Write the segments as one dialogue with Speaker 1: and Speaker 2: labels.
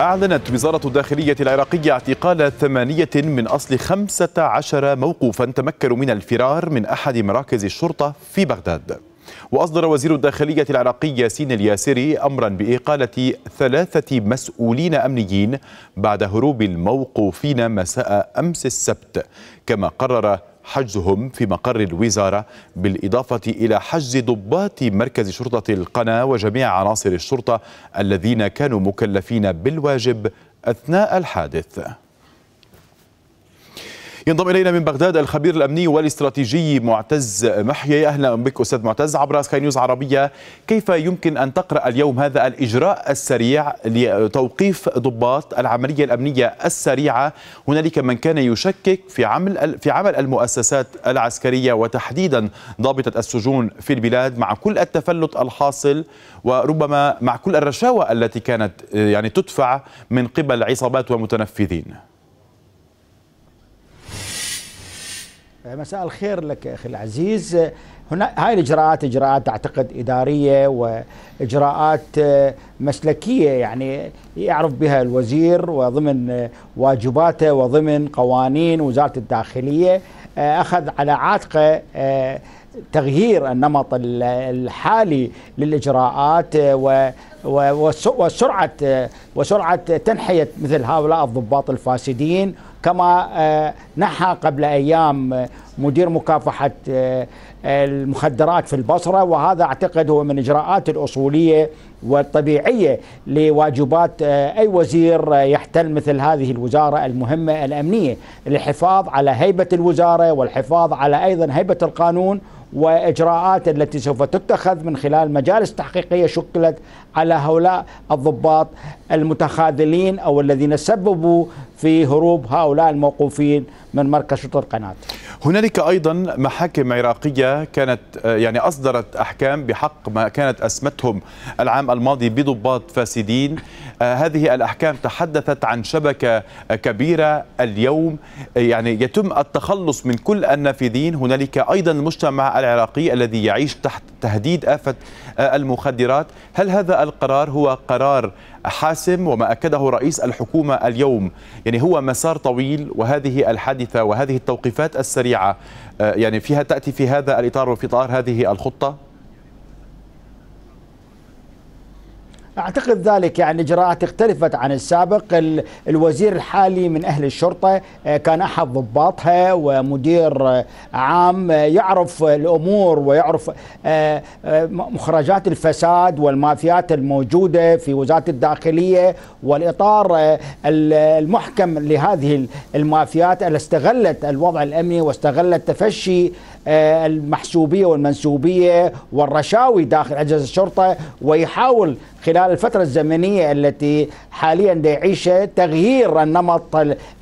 Speaker 1: أعلنت وزارة الداخلية العراقية اعتقال ثمانية من أصل خمسة عشر موقوفا تمكنوا من الفرار من أحد مراكز الشرطة في بغداد وأصدر وزير الداخلية العراقي ياسين الياسري أمرا بإقالة ثلاثة مسؤولين أمنيين بعد هروب الموقوفين مساء أمس السبت كما قرر حجزهم في مقر الوزارة بالإضافة إلى حجز ضباط مركز شرطة القنا وجميع عناصر الشرطة الذين كانوا مكلفين بالواجب أثناء الحادث ينضم الينا من بغداد الخبير الامني والاستراتيجي معتز محيي اهلا بك استاذ معتز عبر سكاي نيوز عربيه كيف يمكن ان تقرا اليوم هذا الاجراء السريع لتوقيف ضباط العمليه الامنيه السريعه هنالك من كان يشكك في عمل في عمل المؤسسات العسكريه وتحديدا ضابطه السجون في البلاد مع كل التفلت الحاصل وربما مع كل الرشاوى التي كانت يعني تدفع من قبل عصابات ومتنفذين
Speaker 2: آه، مساء الخير لك اخي العزيز آه، هنا هاي الاجراءات اجراءات اعتقد اداريه واجراءات آه، مسلكيه يعني يعرف بها الوزير وضمن واجباته وضمن قوانين وزاره الداخليه اخذ على عاتقه تغيير النمط الحالي للاجراءات وسرعه وسرعه تنحيه مثل هؤلاء الضباط الفاسدين كما آه، نحى قبل أيام آه، مدير مكافحة آه، المخدرات في البصرة وهذا أعتقد هو من إجراءات الأصولية والطبيعية لواجبات أي وزير يحتل مثل هذه الوزارة المهمة الأمنية للحفاظ على هيبة الوزارة والحفاظ على أيضا هيبة القانون واجراءات التي سوف تتخذ من خلال مجالس تحقيقيه شكلت على هؤلاء الضباط المتخاذلين او الذين سببوا في هروب هؤلاء الموقوفين من مركز شرطة القناة
Speaker 1: هنالك أيضا محاكم عراقية كانت يعني أصدرت أحكام بحق ما كانت أسمتهم العام الماضي بضباط فاسدين آه، هذه الأحكام تحدثت عن شبكة كبيرة اليوم آه، يعني يتم التخلص من كل النافذين هنالك أيضا المجتمع العراقي الذي يعيش تحت تهديد آفة آه، المخدرات هل هذا القرار هو قرار حاسم وما أكده رئيس الحكومة اليوم يعني هو مسار طويل وهذه الحادثة وهذه التوقيفات السريعة آه، يعني فيها تأتي في هذا الإطار وفي إطار هذه الخطة
Speaker 2: أعتقد ذلك يعني إجراءات اختلفت عن السابق الوزير الحالي من أهل الشرطة آه، كان أحد ضباطها ومدير عام آه، يعرف الأمور ويعرف آه، مخرجات الفساد والمافيات الموجودة في وزارة الداخلية والإطار المحكم لهذه المافيات اللي استغلت الوضع الأمني واستغلت تفشي المحسوبية والمنسوبية والرشاوي داخل أجهزة الشرطة ويحاول خلال الفترة الزمنية التي حاليا يعيشها تغيير النمط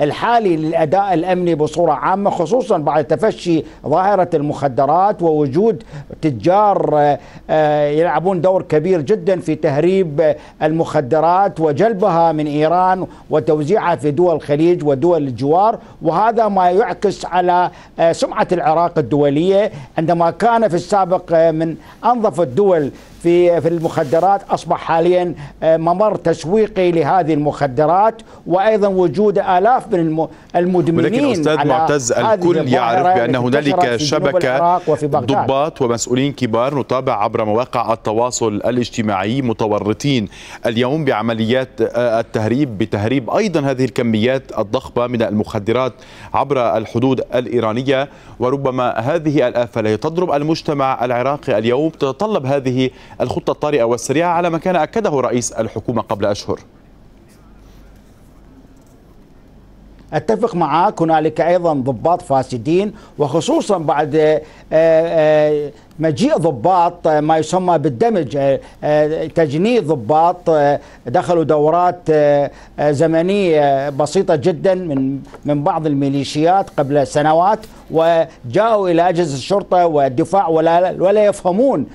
Speaker 2: الحالي للأداء الأمني بصورة عامة خصوصا بعد تفشي ظاهرة المخدرات ووجود تجار آه، آه، يلعبون دور كبير جدا في تهريب المخدرات وجلبها من إيران وتوزيعها في دول الخليج ودول الجوار وهذا ما يعكس على آه، سمعة العراق الدولية عندما كان في السابق من أنظف الدول في في المخدرات اصبح حاليا آه، ممر تسويقي لهذه المخدرات وايضا وجود الاف من المدمنين ولكن استاذ معتز الكل يعرف بان هنالك شبكه ضباط
Speaker 1: ومسؤولين كبار نتابع عبر مواقع التواصل الاجتماعي متورطين اليوم بعمليات آه، التهريب بتهريب ايضا هذه الكميات الضخمه من المخدرات عبر الحدود الايرانيه وربما هذه الافه التي تضرب المجتمع العراقي اليوم تتطلب هذه الخطة الطارئة والسريعة على ما كان أكده رئيس الحكومة قبل أشهر
Speaker 2: اتفق معك هنالك ايضا ضباط فاسدين وخصوصا بعد آه، آه، مجيء ضباط آه، ما يسمى بالدمج آه، آه، تجنيد ضباط دخلوا دورات زمنيه بسيطه جدا من من بعض الميليشيات قبل سنوات وجاءوا الى اجهزه الشرطه والدفاع ولا ولا يفهمون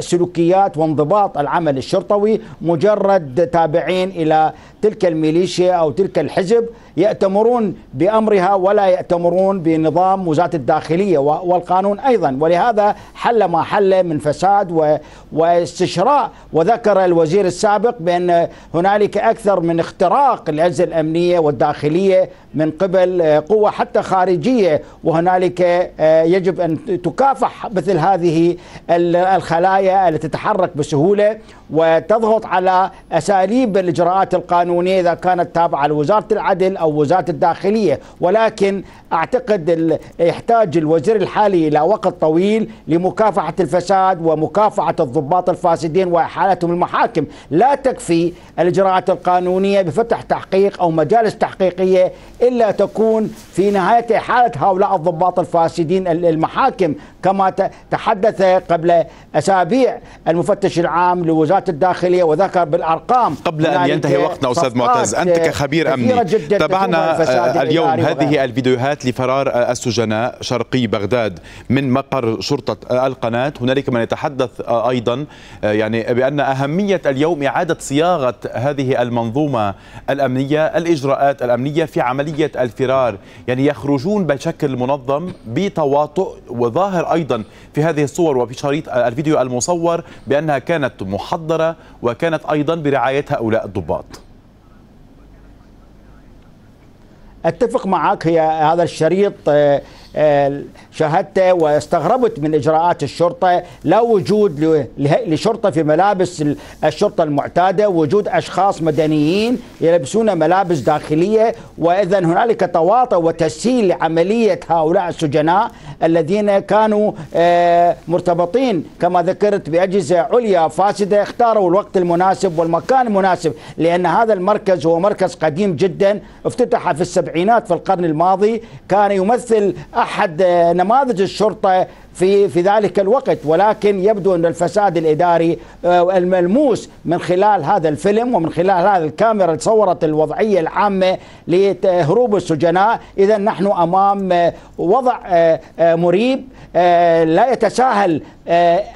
Speaker 2: سلوكيات وانضباط العمل الشرطوي مجرد تابعين الى تلك الميليشيا او تلك الحزب ياتمرون بامرها ولا ياتمرون بنظام وزاره الداخليه والقانون ايضا ولهذا حل ما حل من فساد واستشراء وذكر الوزير السابق بأن هنالك أكثر من اختراق الأجهزة الأمنية والداخلية من قبل آه، قوة حتى خارجية وهنالك آه، يجب أن تكافح مثل هذه الخلايا التي تتحرك بسهولة وتضغط على أساليب الإجراءات القانونية إذا كانت تابعة لوزارة العدل أو وزارة الداخلية ولكن أعتقد يحتاج الوزير الحالي إلى وقت طويل لم مكافحة الفساد ومكافحة الضباط الفاسدين وإحالتهم المحاكم لا تكفي الإجراءات القانونية بفتح تحقيق أو مجالس تحقيقية إلا تكون في نهاية إحالة هؤلاء الضباط الفاسدين المحاكم كما تحدث قبل أسابيع المفتش العام لوزارة الداخلية وذكر بالأرقام قبل أن ينتهي وقتنا أستاذ معتز أنت كخبير أمني تابعنا آه، اليوم هذه
Speaker 1: الفيديوهات لفرار السجناء شرقي بغداد من مقر شرطة آه، القناة هنالك من يتحدث آه، أيضا آه، يعني بأن أهمية اليوم إعادة صياغة هذه المنظومة الأمنية الإجراءات الأمنية في عملية الفرار يعني يخرجون بشكل منظم بتواطؤ وظاهر أيضا في هذه الصور وفي شريط الفيديو المصور بأنها كانت محضرة وكانت أيضا برعاية هؤلاء الضباط
Speaker 2: اتفق معك هي هذا الشريط آه، شاهدته واستغربت من اجراءات الشرطه لا وجود لشرطه في ملابس الشرطه المعتاده وجود اشخاص مدنيين يلبسون ملابس داخليه واذا هنالك تواطؤ وتسهيل لعمليه هؤلاء السجناء الذين كانوا آه، مرتبطين كما ذكرت باجهزه عليا فاسده اختاروا الوقت المناسب والمكان المناسب لان هذا المركز هو مركز قديم جدا افتتح في السبعينات في القرن الماضي كان يمثل احد نماذج الشرطه في في ذلك الوقت ولكن يبدو ان الفساد الاداري آه، الملموس من خلال هذا الفيلم ومن خلال هذه الكاميرا اللي صورت الوضعيه العامه لهروب السجناء اذا نحن امام آه، وضع آه، مريب لا يتساهل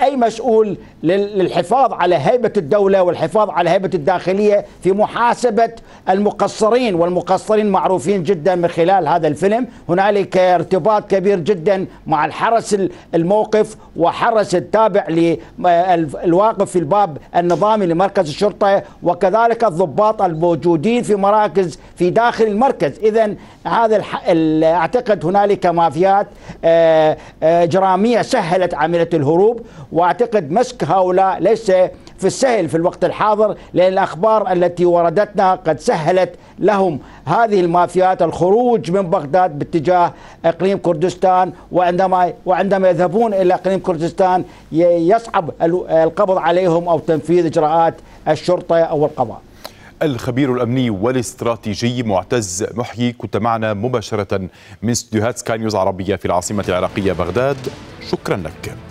Speaker 2: اي مسؤول للحفاظ على هيبه الدوله والحفاظ على هيبه الداخليه في محاسبه المقصرين والمقصرين معروفين جدا من خلال هذا الفيلم هنالك ارتباط كبير جدا مع الحرس الموقف وحرس التابع للواقف في الباب النظامي لمركز الشرطة وكذلك الضباط الموجودين في مراكز في داخل المركز إذا هذا أعتقد هنالك مافيات إجرامية آه، آه، سهلت عملية الهروب وأعتقد مسك هؤلاء ليس في السهل في الوقت الحاضر لأن الأخبار التي وردتنا قد سهلت لهم هذه المافيات الخروج من بغداد باتجاه إقليم كردستان وعندما وعندما يذهبون إلى إقليم كردستان يصعب القبض عليهم أو تنفيذ إجراءات الشرطة أو القضاء
Speaker 1: الخبير الامني والاستراتيجي معتز محيي كنت معنا مباشره من استديوهات سكاي نيوز عربيه في العاصمه العراقيه بغداد شكرا لك